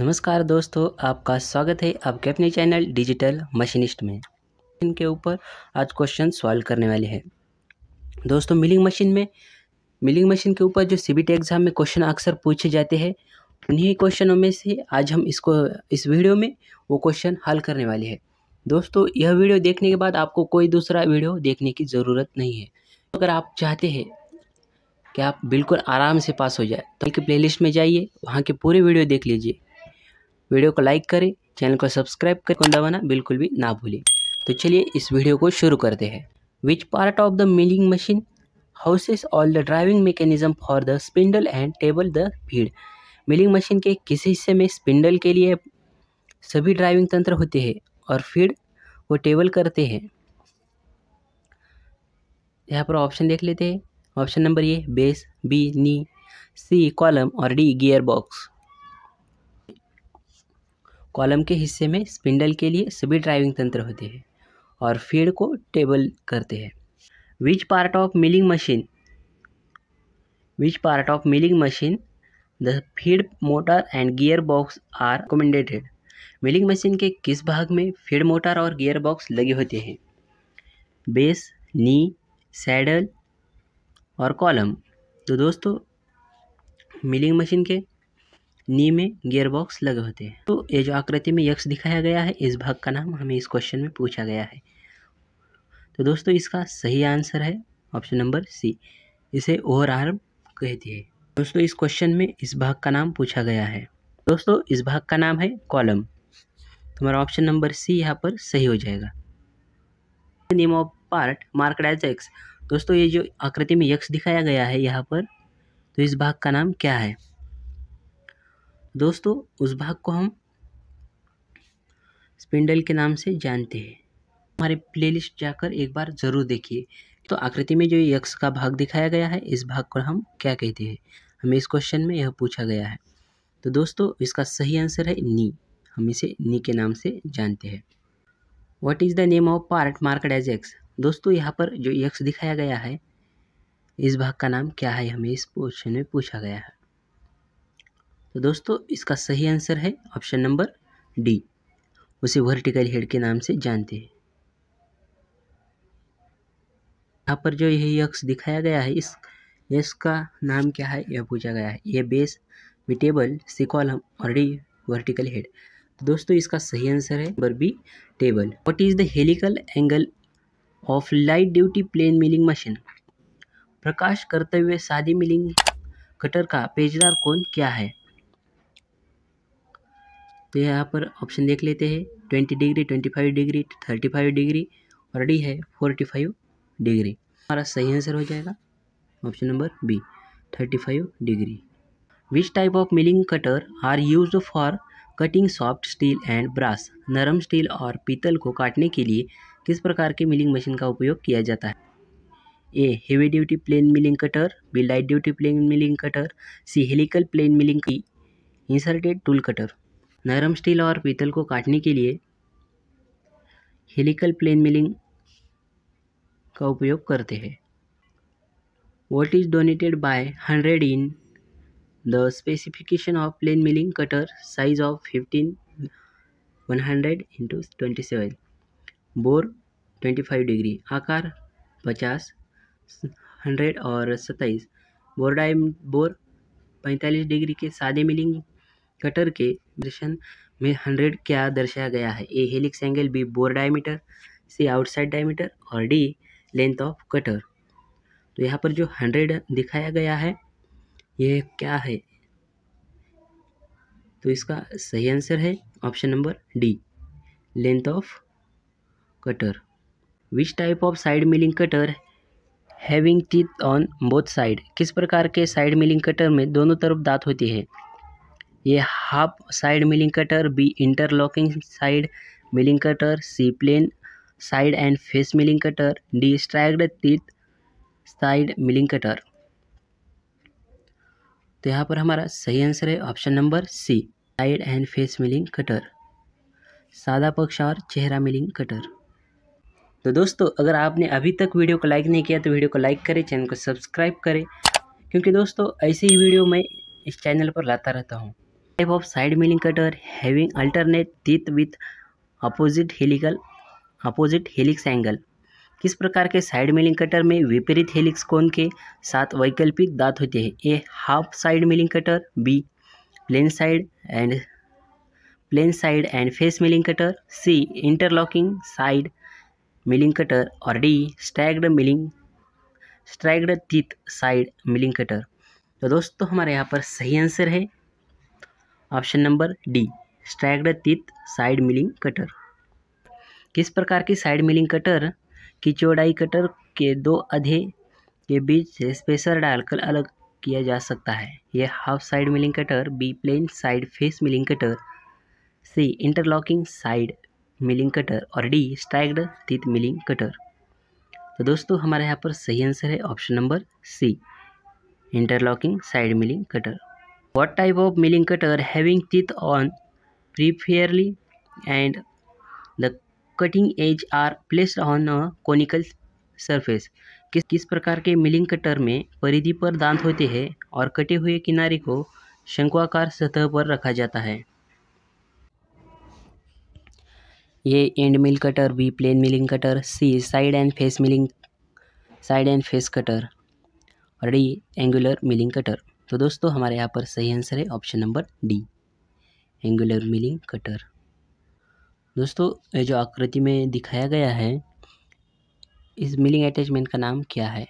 नमस्कार दोस्तों आपका स्वागत है आपके अपने चैनल डिजिटल मशीनिस्ट में इनके ऊपर आज क्वेश्चन सॉल्व करने वाले हैं दोस्तों मिलिंग मशीन में मिलिंग मशीन के ऊपर जो सी एग्ज़ाम में क्वेश्चन अक्सर पूछे जाते हैं उन्हीं क्वेश्चनों में से आज हम इसको इस वीडियो में वो क्वेश्चन हल करने वाले हैं दोस्तों यह वीडियो देखने के बाद आपको कोई दूसरा वीडियो देखने की ज़रूरत नहीं है अगर आप चाहते हैं कि आप बिल्कुल आराम से पास हो जाए तो प्ले में जाइए वहाँ के पूरे वीडियो देख लीजिए वीडियो को लाइक करें चैनल को सब्सक्राइब कर दबाना बिल्कुल भी ना भूलें तो चलिए इस वीडियो को शुरू करते हैं which part of the milling machine houses all the driving mechanism for the spindle and table the भीड़ मिलिंग मशीन के किस हिस्से में स्पिंडल के लिए सभी ड्राइविंग तंत्र होते हैं और फीड वो टेबल करते हैं यहाँ पर ऑप्शन देख लेते हैं ऑप्शन नंबर ये base B knee C column और डी गियर बॉक्स कॉलम के हिस्से में स्पिंडल के लिए सभी ड्राइविंग तंत्र होते हैं और फीड को टेबल करते हैं which part of milling machine which part of milling machine the feed motor and gear box are accommodated milling machine के किस भाग में फीड मोटर और गियर बॉक्स लगे होते हैं बेस नी सैडल और कॉलम तो दोस्तों मिलिंग मशीन के नी में गियर बॉक्स लगे होते हैं तो ये जो आकृति में यक्ष दिखाया गया है इस भाग का नाम हमें इस क्वेश्चन में पूछा गया है तो दोस्तों इसका सही आंसर है ऑप्शन नंबर सी इसे ओवर आर्म कहती है दोस्तों इस क्वेश्चन में इस भाग का नाम पूछा गया है दोस्तों इस भाग का नाम है कॉलम तुम्हारा ऑप्शन नंबर सी यहाँ पर सही हो जाएगा name of part marked as X दोस्तों ये जो आकृति में यक्ष दिखाया गया है यहाँ पर तो इस भाग का नाम क्या है दोस्तों उस भाग को हम स्पिंडल के नाम से जानते हैं हमारे प्लेलिस्ट जाकर एक बार ज़रूर देखिए तो आकृति में जो यक्ष का भाग दिखाया गया है इस भाग को हम क्या कहते हैं हमें इस क्वेश्चन में यह पूछा गया है तो दोस्तों इसका सही आंसर है नी हम इसे नी के नाम से जानते हैं what is the name of part marked as X दोस्तों यहाँ पर जो यक्ष दिखाया गया है इस भाग का नाम क्या है हमें इस क्वेश्चन में पूछा गया है तो दोस्तों इसका सही आंसर है ऑप्शन नंबर डी उसे वर्टिकल हेड के नाम से जानते हैं यहाँ पर जो यह यक्ष दिखाया गया है इस का नाम क्या है यह पूछा गया है यह बेस विटेबल सी कॉलम और डी वर्टिकल हेड तो दोस्तों इसका सही आंसर है number B table what is the helical angle of light duty plain milling machine प्रकाश करते हुए सादी मिलिंग कटर का पेजदार कोण क्या है तो यहाँ पर ऑप्शन देख लेते हैं twenty degree twenty five degree thirty five degree और डी है फोर्टी फाइव डिग्री हमारा सही आंसर हो जाएगा option number B thirty five degree which type of milling cutter are use for cutting soft steel and brass नरम steel और पीतल को काटने के लिए किस प्रकार के मिलिंग मशीन का उपयोग किया जाता है A heavy duty plain milling cutter B light duty plain milling cutter C helical plain milling inserted tool cutter नरम स्टील और पीतल को काटने के लिए हेलिकल प्लेन मिलिंग का उपयोग करते हैं what is denoted by hundred in the specification of plain milling cutter size of fifteen one hundred into twenty seven bore twenty five degree आकार पचास हंड्रेड और सत्ताईस बोर डाइम बोर पैंतालीस डिग्री के सादे मिलिंग कटर के दर्शन में हंड्रेड क्या दर्शाया गया है A helix angle B bore diameter C outside diameter और डी लेंथ ऑफ कटर तो यहाँ पर जो हंड्रेड दिखाया गया है ये क्या है तो इसका सही आंसर है option number D length of cutter which type of side milling cutter having teeth on both side किस प्रकार के साइड मिलिंग कटर में दोनों तरफ दांत होती है ये half side milling cutter B interlocking side milling cutter C plain side and face milling cutter D staggered teeth side milling cutter तो यहाँ पर हमारा सही आंसर है option number C side and face milling cutter सादा पक्ष और चेहरा मिलिंग कटर तो दोस्तों अगर आपने अभी तक वीडियो को लाइक नहीं किया तो वीडियो को लाइक करें चैनल को सब्सक्राइब करें क्योंकि दोस्तों ऐसे ही वीडियो मैं इस चैनल पर लाता रहता हूँ type of side milling cutter having alternate teeth with opposite helical opposite helix angle किस प्रकार के साइड मिलिंग कटर में विपरीत हेलिक्स कोन के साथ वैकल्पिक दांत होते हैं A half side milling cutter B plain side and plain side and face milling cutter C interlocking side milling cutter और D staggered milling staggered teeth side milling cutter तो दोस्तों हमारे यहाँ पर सही आंसर है option number D staggered teeth side milling cutter किस प्रकार की साइड मिलिंग कटर की चौड़ाई कटर के दो अधे के बीच स्पेसर डालकर अलग किया जा सकता है यह half side milling cutter B plain side face milling cutter C interlocking side milling cutter और D staggered teeth milling cutter तो दोस्तों हमारे यहाँ पर सही आंसर है option number C interlocking side milling cutter what type of milling cutter having teeth on preferably and the cutting edge are placed on a conical surface किस किस प्रकार के मिलिंग कटर में परिधि पर दांत होते हैं और कटे हुए किनारे को शंकुआकार सतह पर रखा जाता है ये end mill cutter B plain milling cutter C side and face milling side and face cutter और डी एंगुलर मिलिंग कटर तो दोस्तों हमारे यहाँ पर सही आंसर है option number D angular milling cutter दोस्तों ये जो आकृति में दिखाया गया है इस मिलिंग अटैचमेंट का नाम क्या है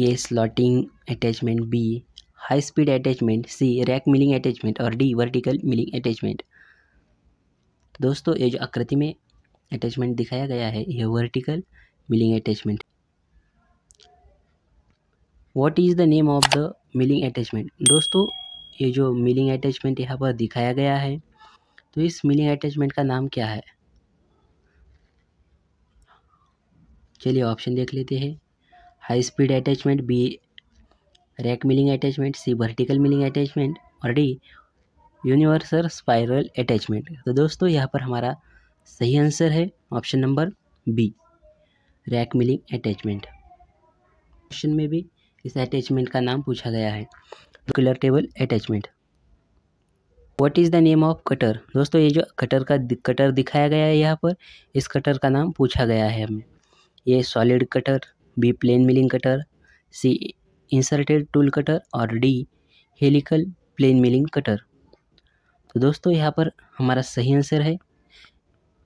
ये slotting attachment B high speed attachment C rack milling attachment और डी वर्टिकल मिलिंग अटैचमेंट दोस्तों ये जो आकृति में अटैचमेंट दिखाया गया है यह vertical milling attachment what is the name of the milling attachment दोस्तों ये जो मिलिंग अटैचमेंट यहाँ पर दिखाया गया है तो इस मिलिंग अटैचमेंट का नाम क्या है चलिए ऑप्शन देख लेते हैं high speed attachment B rack milling attachment C vertical milling attachment और डी यूनिवर्सल स्पाइरल अटैचमेंट तो दोस्तों यहाँ पर हमारा सही आंसर है option number B rack milling attachment question में भी इस अटैचमेंट का नाम पूछा गया है collar table attachment what is the name of cutter दोस्तों ये जो कटर का कटर दिखाया गया है यहाँ पर इस कटर का नाम पूछा गया है हमें ये solid cutter B plain milling cutter C inserted tool cutter और D helical plain milling cutter तो दोस्तों यहाँ पर हमारा सही आंसर है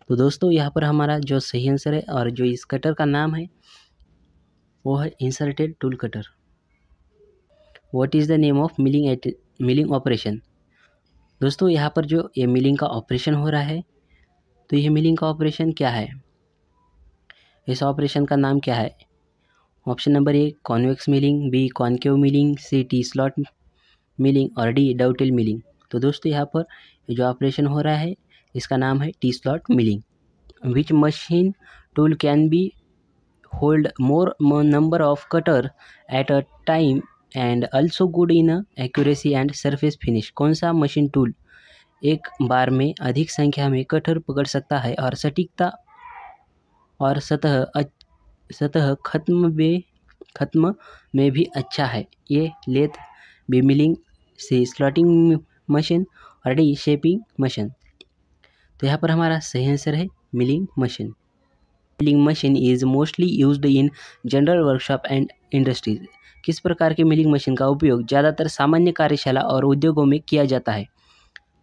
तो दोस्तों यहाँ पर हमारा जो सही आंसर है और जो इस कटर का नाम है वो है inserted tool cutter what is the name of milling at milling operation दोस्तों यहाँ पर जो ये मिलिंग का ऑपरेशन हो रहा है तो यह मिलिंग का ऑपरेशन क्या है इस ऑपरेशन का नाम क्या है option number A convex milling B concave milling C T slot milling और डी डाउटेल मिलिंग तो दोस्तों यहाँ पर जो ऑपरेशन हो रहा है इसका नाम है T slot milling which machine tool can be hold more number of cutter at a time and also good in accuracy and surface finish कौन सा मशीन टूल एक बार में अधिक संख्या में कठोर पकड़ सकता है और सटीकता और सतह सतह खत्म में खत्म में भी अच्छा है ये lathe B milling C slotting machine और डी शेपिंग मशीन तो यहाँ पर हमारा सही आंसर है milling machine milling machine is mostly used in general workshop and industries किस प्रकार की मिलिंग मशीन का उपयोग ज़्यादातर सामान्य कार्यशाला और उद्योगों में किया जाता है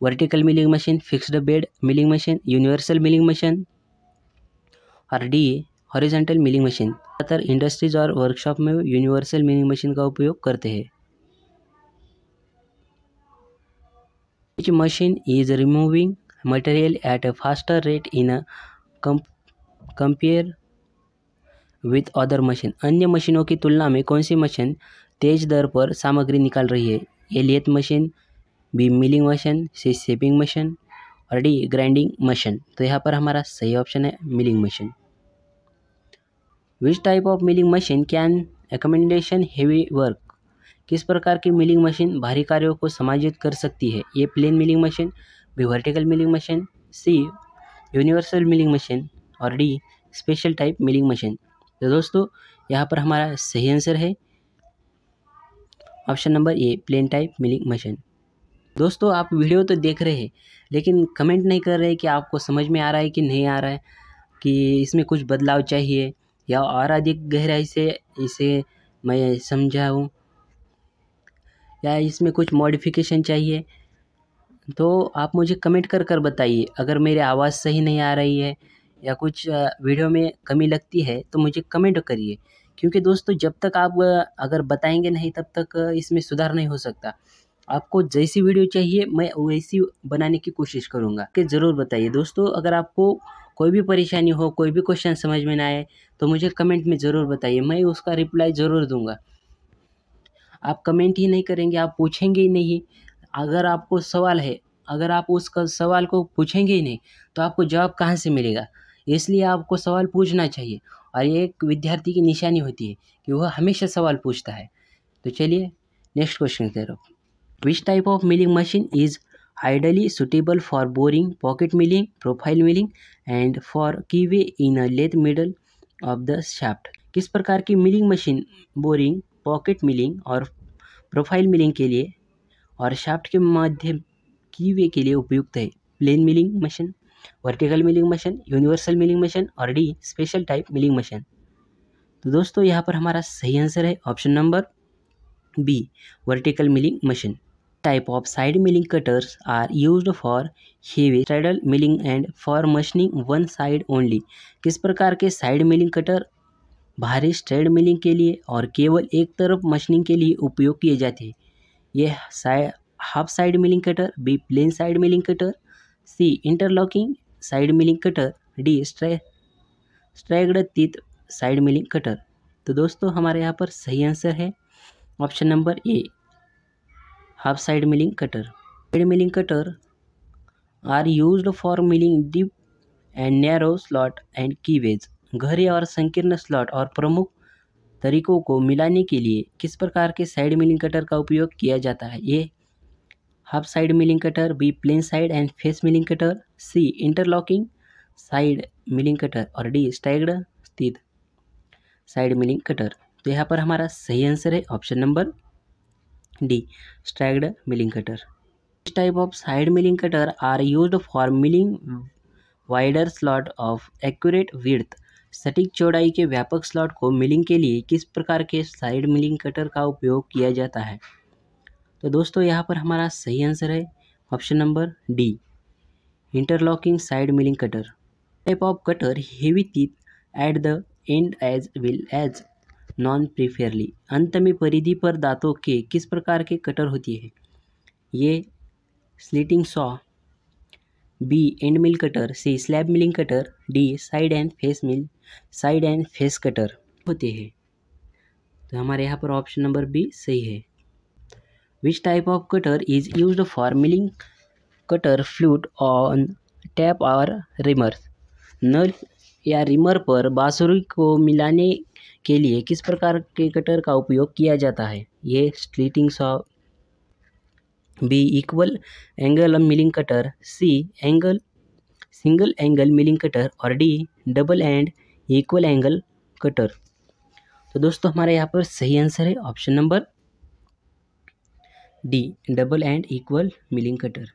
vertical milling machine fixed bed milling machine universal milling machine और डी हॉरिजेंटल मिलिंग मशीन ज़्यादातर इंडस्ट्रीज और वर्कशॉप में यूनिवर्सल मिलिंग मशीन का उपयोग करते हैं which machine is removing material at a faster rate in a with other machine अन्य मशीनों की तुलना में कौन सी मशीन तेज दर पर सामग्री निकाल रही है एलियत lathe machine B milling machine C shaping machine और डी ग्राइंडिंग मशीन तो यहाँ पर हमारा सही ऑप्शन है milling machine which type of milling machine can accommodation heavy work किस प्रकार की मिलिंग मशीन भारी कार्यों को समायोजित कर सकती है ये plain milling machine B vertical milling machine C universal milling machine और D special type milling machine तो दोस्तों यहाँ पर हमारा सही आंसर है option number A plain type milling machine दोस्तों आप वीडियो तो देख रहे हैं लेकिन कमेंट नहीं कर रहे कि आपको समझ में आ रहा है कि नहीं आ रहा है कि इसमें कुछ बदलाव चाहिए या और अधिक गहराई से इसे मैं समझा हूँ या इसमें कुछ मॉडिफिकेशन चाहिए तो आप मुझे कमेंट कर कर बताइए अगर मेरी आवाज़ सही नहीं आ रही है या कुछ वीडियो में कमी लगती है तो मुझे कमेंट करिए क्योंकि दोस्तों जब तक आप अगर बताएंगे नहीं तब तक इसमें सुधार नहीं हो सकता आपको जैसी वीडियो चाहिए मैं वैसी बनाने की कोशिश करूँगा कि ज़रूर बताइए दोस्तों अगर आपको कोई भी परेशानी हो कोई भी क्वेश्चन समझ में ना आए तो मुझे कमेंट में ज़रूर बताइए मैं उसका रिप्लाई ज़रूर दूंगा आप कमेंट ही नहीं करेंगे आप पूछेंगे ही नहीं अगर आपको सवाल है अगर आप उस सवाल को पूछेंगे ही नहीं तो आपको जवाब कहाँ से मिलेगा इसलिए आपको सवाल पूछना चाहिए और ये एक विद्यार्थी की निशानी होती है कि वह हमेशा सवाल पूछता है तो चलिए नेक्स्ट क्वेश्चन की तरफ which type of milling machine is ideally suitable for boring pocket milling profile milling and for keyway in a lathe middle of the shaft किस प्रकार की milling machine boring pocket milling और profile milling के लिए और shaft के माध्यम की वे के लिए उपयुक्त है plain milling machine vertical milling machine universal milling machine और D special type milling machine तो दोस्तों यहाँ पर हमारा सही आंसर है option number B vertical milling machine type of side milling cutters are use for heavy saddle milling and for machining one side only किस प्रकार के साइड मिलिंग कटर भारी स्ट्रेड मिलिंग के लिए और केवल एक तरफ मशीनिंग के लिए उपयोग किए जाते हैं ये half side milling cutter B plain side milling cutter C interlocking side milling cutter D स्ट्रे staggered teeth side milling cutter तो दोस्तों हमारे यहाँ पर सही आंसर है option number A half side milling cutter side milling cutter are use for milling deep and narrow slot and keyways घरे और संकीर्ण स्लॉट और प्रमुख तरीकों को मिलाने के लिए किस प्रकार के साइड मिलिंग कटर का उपयोग किया जाता है ये half side milling cutter B plain side and face milling cutter C interlocking side milling cutter और डी स्टैग्ड स्थित साइड मिलिंग कटर तो यहाँ पर हमारा सही आंसर है option number D staggered milling cutter इस type of side milling cutter are use for milling wider slot of accurate width सटीक चौड़ाई के व्यापक स्लॉट को मिलिंग के लिए किस प्रकार के साइड मिलिंग कटर का उपयोग किया जाता है तो दोस्तों यहाँ पर हमारा सही आंसर है option number D interlocking side milling cutter type of cutter heavy teeth at the end as well as on peripherally अंत में परिधि पर दांतों के किस प्रकार के कटर होती है ये slitting saw B end mill cutter C slab milling cutter D side and face mill side and face cutter होते हैं तो हमारे यहाँ पर ऑप्शन नंबर बी सही है Which type of cutter is used for milling cutter flute on tap और reamer नल या रिमर पर बांसुरी को मिलाने के लिए किस प्रकार के कटर का उपयोग किया जाता है ये slitting saw B equal angle milling cutter C angle single angle milling cutter और D double and equal angle cutter तो दोस्तों हमारे यहाँ पर सही आंसर है option number D. Double and equal milling cutter.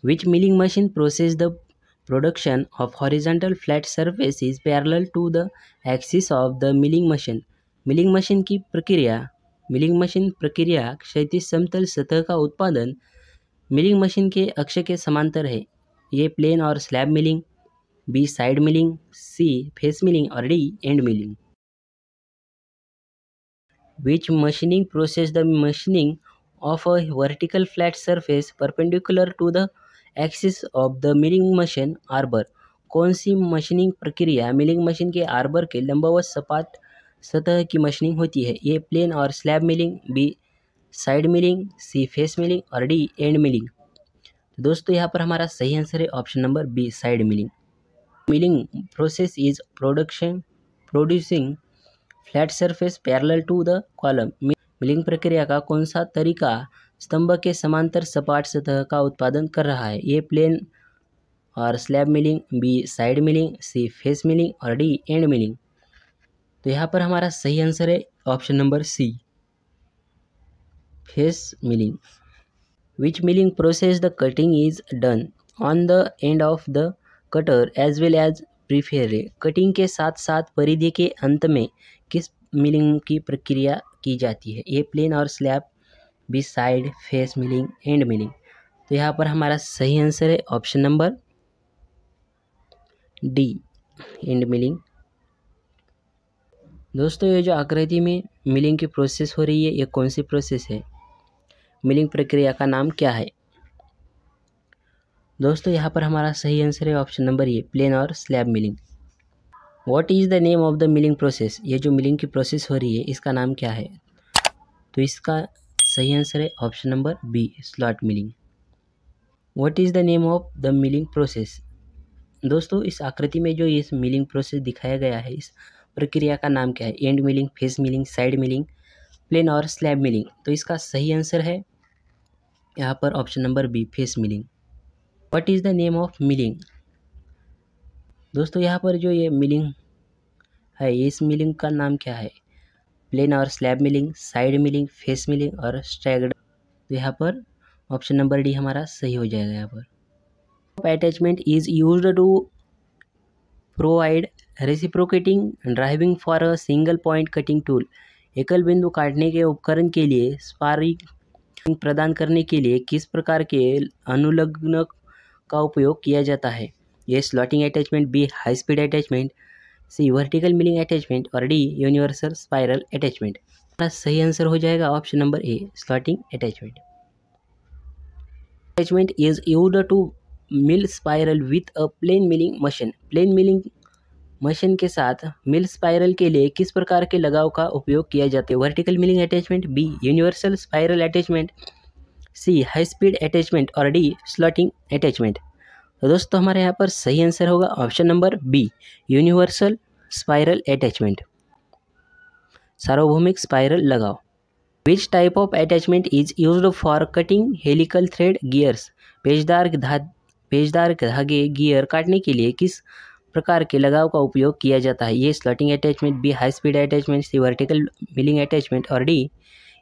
Which milling machine process the production of horizontal flat surface is parallel to the axis of the milling machine? Milling machine की प्रक्रिया Milling machine प्रक्रिया क्षैतिज समतल सतह का उत्पादन Milling machine के अक्ष के समांतर है ये plane और slab milling. B. Side milling. C. Face milling. और D. End milling. Which machining process the machining of a vertical flat surface perpendicular to the axis of the milling machine arbor कौन सी machining प्रक्रिया milling machine के arbor के लंबावत सपाट सतह की मशीनिंग होती है ए प्लेन और slab milling B side milling C face milling और डी एंड मिलिंग तो दोस्तों यहाँ पर हमारा सही आंसर है option number B side milling milling process is production producing flat surface parallel to the column milling प्रक्रिया का कौन सा तरीका स्तंभ के समांतर सपाट सतह का उत्पादन कर रहा है ए प्लेन और slab milling B side milling C face milling और डी एंड मिलिंग तो यहाँ पर हमारा सही आंसर है option number C face milling which milling process the cutting is done on the end of the cutter as well as periphery cutting के साथ साथ परिधि के अंत में किस मिलिंग की प्रक्रिया की जाती है ए प्लेन और slab B side face milling end milling तो यहाँ पर हमारा सही आंसर है option number D end milling दोस्तों ये जो आकृति में मिलिंग की प्रोसेस हो रही है ये कौन सी प्रोसेस है मिलिंग प्रक्रिया का नाम क्या है दोस्तों यहाँ पर हमारा सही आंसर है ऑप्शन नंबर ये प्लेन और slab milling what is the name of the milling process ये जो मिलिंग की प्रोसेस हो रही है इसका नाम क्या है तो इसका सही आंसर है option number B slot milling what is the name of the milling process दोस्तों इस आकृति में जो ये मिलिंग प्रोसेस दिखाया गया है इस प्रक्रिया का नाम क्या है end milling face milling side milling plain और स्लैब मिलिंग तो इसका सही आंसर है यहाँ पर option number B face milling what is the name of milling दोस्तों यहाँ पर जो ये मिलिंग है इस मिलिंग का नाम क्या है प्लेन और slab milling side milling face milling और स्ट्रैगड तो यहाँ पर ऑप्शन नंबर डी हमारा सही हो जाएगा यहाँ पर attachment is use to provide reciprocating driving for a single point cutting tool एकल बिंदु काटने के उपकरण के लिए स्पारिंग प्रदान करने के लिए किस प्रकार के अनुलग्न का उपयोग किया जाता है ये slotting attachment B high speed attachment C vertical milling attachment और डी यूनिवर्सल स्पायरल अटैचमेंट हमारा सही आंसर हो जाएगा option number A slotting attachment attachment is used to mill spiral with a plain milling machine plain milling machine के साथ मिल spiral के लिए किस प्रकार के लगाव का उपयोग किया जाता है vertical milling attachment B universal spiral attachment C high speed attachment और डी स्लॉटिंग अटैचमेंट तो दोस्तों हमारे यहाँ पर सही आंसर होगा option number B universal spiral attachment सार्वभौमिक स्पाइरल लगाओ which type of attachment is use for cutting helical thread gears पेजदार धा धागे गियर काटने के लिए किस प्रकार के लगाव का उपयोग किया जाता है ये slotting attachment B high speed attachment C vertical milling attachment और डी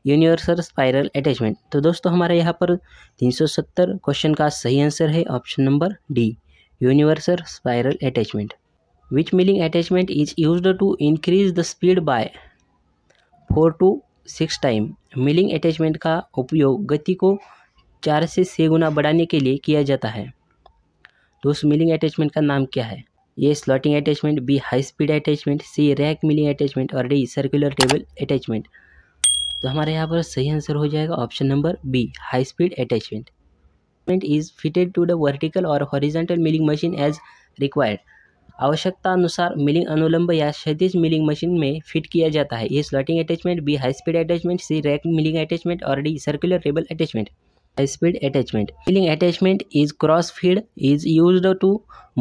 यूनिवर्सल स्पायरल अटैचमेंट तो दोस्तों हमारे यहाँ पर 370 क्वेश्चन का सही आंसर है option number D universal spiral attachment which milling attachment is use to increase the speed by four to six time milling attachment का उपयोग गति को चार से छः गुना बढ़ाने के लिए किया जाता है तो उस मिलिंग अटैचमेंट का नाम क्या है ये slotting attachment B high speed attachment C rack milling attachment और डी सर्कुलर टेबल अटैचमेंट तो हमारे यहाँ पर सही आंसर हो जाएगा option number B high speed attachment is fitted to the vertical or horizontal milling machine as required आवश्यकता अनुसार मिलिंग अनुलंब या क्षतिज मिलिंग मशीन में फिट किया जाता है ये slotting attachment B high speed attachment C rack milling attachment और D circular table attachment speed attachment milling attachment is cross feed is used to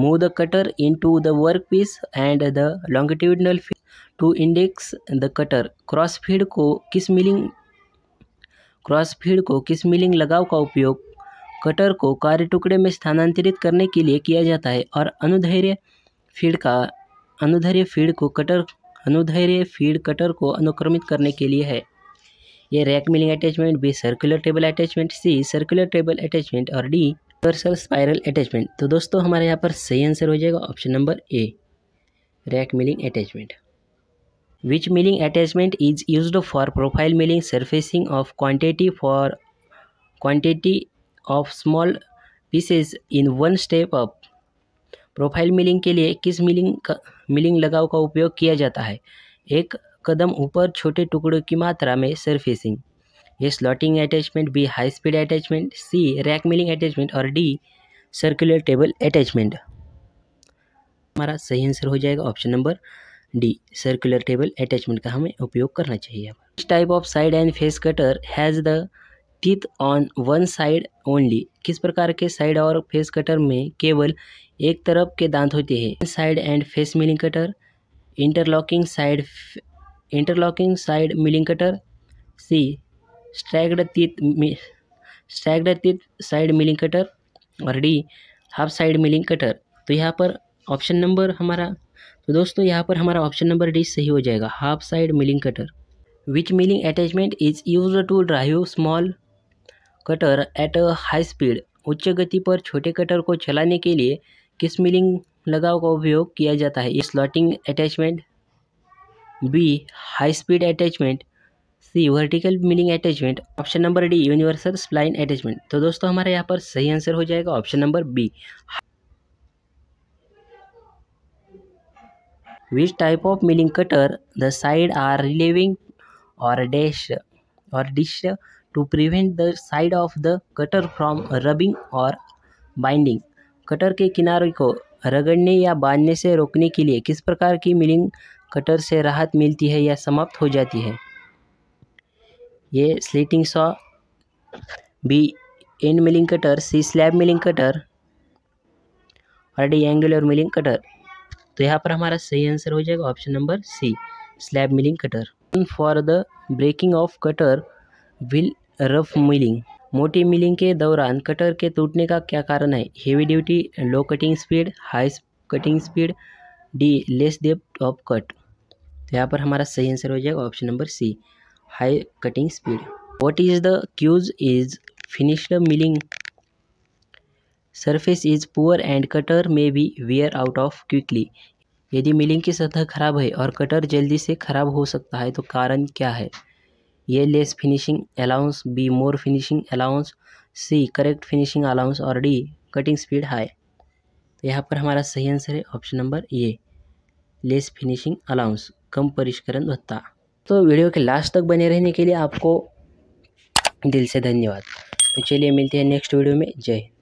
move the cutter into the workpiece and the longitudinal feed to index the cutter cross feed को किस milling cross feed को किस milling लगाव का उपयोग cutter को कार्य टुकड़े में स्थानांतरित करने के लिए किया जाता है और अनुधैर्य फीड का अनुधैर्य फीड को कटर अनुधैर्य फीड कटर को अनुक्रमित करने के लिए है ये rack milling attachment B circular table attachment C circular table attachment और डी यूनिवर्सल स्पायरल अटैचमेंट तो दोस्तों हमारे यहाँ पर सही आंसर हो जाएगा option number A rack milling attachment which milling attachment is used for profile milling surfacing of quantity for quantity of small pieces in one step up profile milling के लिए किस मिलिंग का मिलिंग लगाव का उपयोग किया जाता है एक कदम ऊपर छोटे टुकड़ों की मात्रा में सरफेसिंग ये slotting attachment B high speed attachment C rack milling attachment और डी सर्कुलर टेबल अटैचमेंट हमारा सही आंसर हो जाएगा option number D circular table attachment का हमें उपयोग करना चाहिए इस type of side and face cutter has the teeth on one side only किस प्रकार के साइड और फेस कटर में केवल एक तरफ के दांत होते हैं side and face milling cutter interlocking side interlocking side milling cutter C staggered teeth staggered teeth side milling cutter और D half side milling cutter तो यहाँ पर ऑप्शन नंबर हमारा तो दोस्तों यहाँ पर हमारा ऑप्शन नंबर डी सही हो जाएगा half side milling cutter which milling attachment is use to drive small cutter at a high speed उच्च गति पर छोटे कटर को चलाने के लिए किस मिलिंग लगाव का उपयोग किया जाता है ये slotting attachment B high speed attachment C vertical milling attachment option number D universal spline attachment तो दोस्तों हमारे यहाँ पर सही आंसर हो जाएगा option number B which type of milling cutter the side are relieving or dash or dish to prevent the side of the cutter from rubbing or binding cutter के किनारे को रगड़ने या बांधने से रोकने के लिए किस प्रकार की मिलिंग कटर से राहत मिलती है या समाप्त हो जाती है ये slitting saw B end milling cutter C slab milling cutter और डी एंगुलर मिलिंग कटर तो यहाँ पर हमारा सही आंसर हो जाएगा option number C slab milling cutter for the breaking of cutter will rough milling मोटी मिलिंग के दौरान कटर के टूटने का क्या कारण है heavy duty low cutting speed high cutting speed D less depth of cut तो यहाँ पर हमारा सही आंसर हो जाएगा option number C high cutting speed what is the cause is finished milling surface is poor and cutter may be wear out of quickly यदि milling की सतह खराब है और कटर जल्दी से खराब हो सकता है तो कारण क्या है ये less finishing allowance B more finishing allowance C correct finishing allowance और डी कटिंग स्पीड हाई तो यहाँ पर हमारा सही आंसर है option number A less finishing allowance कम परिष्करण होता तो वीडियो के लास्ट तक बने रहने के लिए आपको दिल से धन्यवाद तो चलिए मिलते हैं नेक्स्ट वीडियो में जय हिंद